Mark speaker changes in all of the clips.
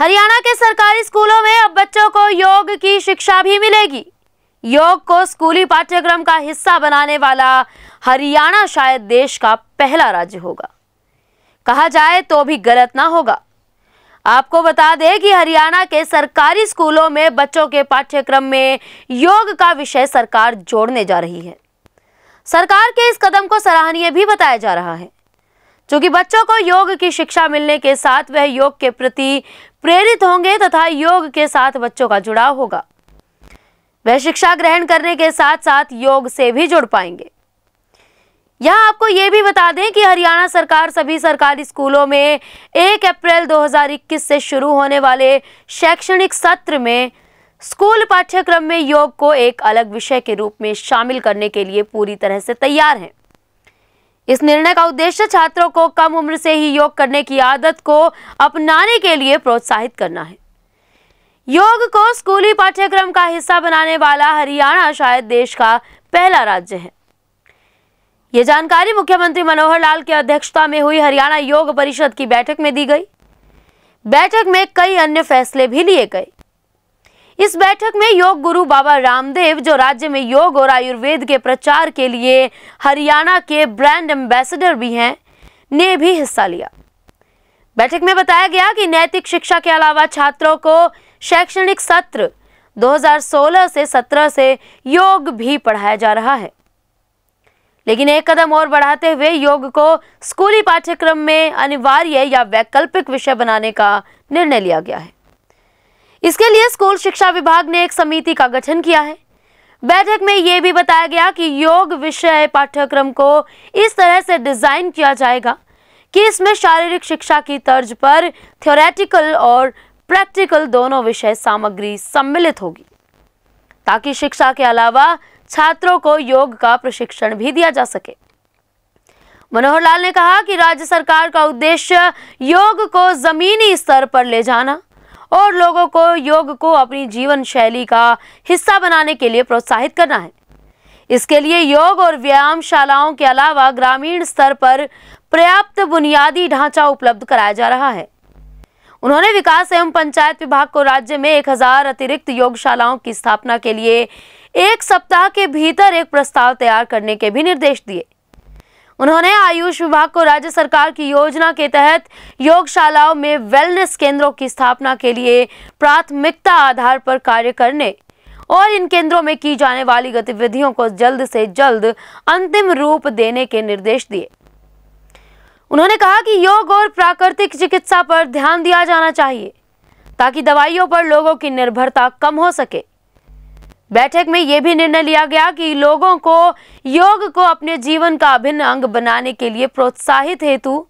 Speaker 1: हरियाणा के सरकारी स्कूलों में अब बच्चों को योग की शिक्षा भी मिलेगी योग को स्कूली पाठ्यक्रम का हिस्सा बनाने वाला हरियाणा शायद देश का पहला राज्य होगा कहा जाए तो भी गलत ना होगा आपको बता दें कि हरियाणा के सरकारी स्कूलों में बच्चों के पाठ्यक्रम में योग का विषय सरकार जोड़ने जा रही है सरकार के इस कदम को सराहनीय भी बताया जा रहा है चूंकि बच्चों को योग की शिक्षा मिलने के साथ वह योग के प्रति प्रेरित होंगे तथा योग के साथ बच्चों का जुड़ाव होगा वह शिक्षा ग्रहण करने के साथ साथ योग से भी जुड़ पाएंगे यहाँ आपको ये भी बता दें कि हरियाणा सरकार सभी सरकारी स्कूलों में 1 अप्रैल 2021 से शुरू होने वाले शैक्षणिक सत्र में स्कूल पाठ्यक्रम में योग को एक अलग विषय के रूप में शामिल करने के लिए पूरी तरह से तैयार है इस निर्णय का उद्देश्य छात्रों को कम उम्र से ही योग करने की आदत को अपनाने के लिए प्रोत्साहित करना है योग को स्कूली पाठ्यक्रम का हिस्सा बनाने वाला हरियाणा शायद देश का पहला राज्य है ये जानकारी मुख्यमंत्री मनोहर लाल की अध्यक्षता में हुई हरियाणा योग परिषद की बैठक में दी गई बैठक में कई अन्य फैसले भी लिए गए इस बैठक में योग गुरु बाबा रामदेव जो राज्य में योग और आयुर्वेद के प्रचार के लिए हरियाणा के ब्रांड एम्बेसडर भी हैं ने भी हिस्सा लिया बैठक में बताया गया कि नैतिक शिक्षा के अलावा छात्रों को शैक्षणिक सत्र 2016 से 17 से योग भी पढ़ाया जा रहा है लेकिन एक कदम और बढ़ाते हुए योग को स्कूली पाठ्यक्रम में अनिवार्य या वैकल्पिक विषय बनाने का निर्णय लिया गया है इसके लिए स्कूल शिक्षा विभाग ने एक समिति का गठन किया है बैठक में ये भी बताया गया कि योग विषय पाठ्यक्रम को इस तरह से डिजाइन किया जाएगा कि इसमें शारीरिक शिक्षा की तर्ज पर थ्योरेटिकल और प्रैक्टिकल दोनों विषय सामग्री सम्मिलित होगी ताकि शिक्षा के अलावा छात्रों को योग का प्रशिक्षण भी दिया जा सके मनोहर लाल ने कहा कि राज्य सरकार का उद्देश्य योग को जमीनी स्तर पर ले जाना और लोगों को योग को अपनी जीवन शैली का हिस्सा बनाने के लिए प्रोत्साहित करना है इसके लिए योग और व्यायाम शालाओं के अलावा ग्रामीण स्तर पर पर्याप्त बुनियादी ढांचा उपलब्ध कराया जा रहा है उन्होंने विकास एवं पंचायत विभाग को राज्य में 1000 अतिरिक्त योगशालाओं की स्थापना के लिए एक सप्ताह के भीतर एक प्रस्ताव तैयार करने के भी निर्देश दिए उन्होंने आयुष विभाग को राज्य सरकार की योजना के तहत योगशालाओं में वेलनेस केंद्रों की स्थापना के लिए प्राथमिकता आधार पर कार्य करने और इन केंद्रों में की जाने वाली गतिविधियों को जल्द से जल्द अंतिम रूप देने के निर्देश दिए उन्होंने कहा कि योग और प्राकृतिक चिकित्सा पर ध्यान दिया जाना चाहिए ताकि दवाइयों पर लोगों की निर्भरता कम हो सके बैठक में यह भी निर्णय लिया गया कि लोगों को योग को अपने जीवन का अभिन्न अंग बनाने के लिए प्रोत्साहित हेतु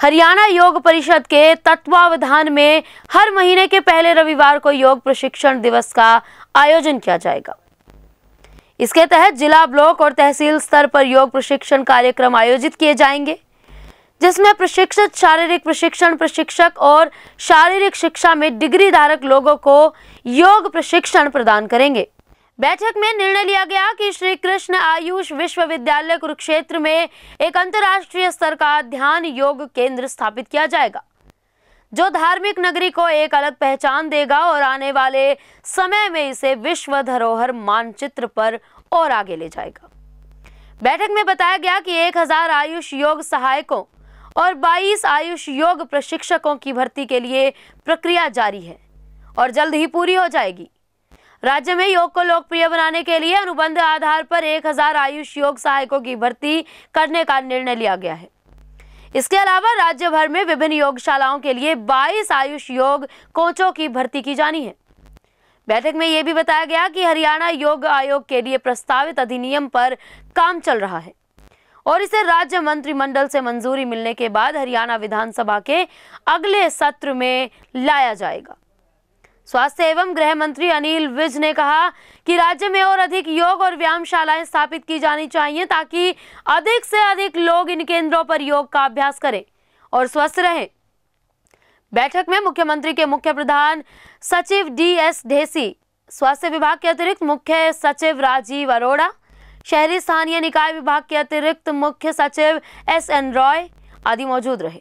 Speaker 1: हरियाणा योग परिषद के तत्वावधान में हर महीने के पहले रविवार को योग प्रशिक्षण दिवस का आयोजन किया जाएगा इसके तहत जिला ब्लॉक और तहसील स्तर पर योग प्रशिक्षण कार्यक्रम आयोजित किए जाएंगे जिसमें प्रशिक्षित शारीरिक प्रशिक्षण प्रशिक्षक और शारीरिक शिक्षा में डिग्री धारक लोगों को योग प्रशिक्षण प्रदान करेंगे बैठक में निर्णय लिया गया कि श्री कृष्ण आयुष विश्वविद्यालय कुरुक्षेत्र में एक अंतर्राष्ट्रीय स्तर का ध्यान योग केंद्र स्थापित किया जाएगा जो धार्मिक नगरी को एक अलग पहचान देगा और आने वाले समय में इसे विश्व धरोहर मानचित्र पर और आगे ले जाएगा बैठक में बताया गया कि 1000 आयुष योग सहायकों और 22 आयुष योग प्रशिक्षकों की भर्ती के लिए प्रक्रिया जारी है और जल्द ही पूरी हो जाएगी राज्य में योग को लोकप्रिय बनाने के लिए अनुबंध आधार पर 1000 आयुष योग सहायकों की भर्ती करने का निर्णय लिया गया है इसके अलावा राज्य भर में विभिन्न योगशालाओं के लिए 22 आयुष योग कोचों की भर्ती की जानी है बैठक में यह भी बताया गया कि हरियाणा योग आयोग के लिए प्रस्तावित अधिनियम पर काम चल रहा है और इसे राज्य मंत्रिमंडल से मंजूरी मिलने के बाद हरियाणा विधानसभा के अगले सत्र में लाया जाएगा स्वास्थ्य एवं गृह मंत्री अनिल विज ने कहा कि राज्य में और अधिक योग और व्यायामशालाएं स्थापित की जानी चाहिए ताकि अधिक से अधिक लोग इन केंद्रों पर योग का अभ्यास करें और स्वस्थ रहें बैठक में मुख्यमंत्री के मुख्य प्रधान सचिव डी एस ढेसी स्वास्थ्य विभाग के अतिरिक्त मुख्य सचिव राजीव अरोड़ा शहरी स्थानीय निकाय विभाग के अतिरिक्त मुख्य सचिव एस एन रॉय आदि मौजूद रहे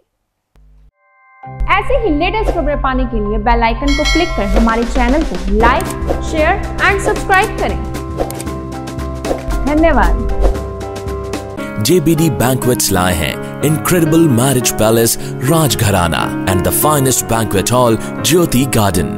Speaker 1: ऐसे ही लेटेस्ट खबरें पाने के लिए बेल आइकन को क्लिक कर हमारे चैनल को लाइक शेयर एंड सब्सक्राइब करें धन्यवाद JBD Banquets लाए हैं incredible marriage palace Rajgharana and the finest banquet hall Jyoti Garden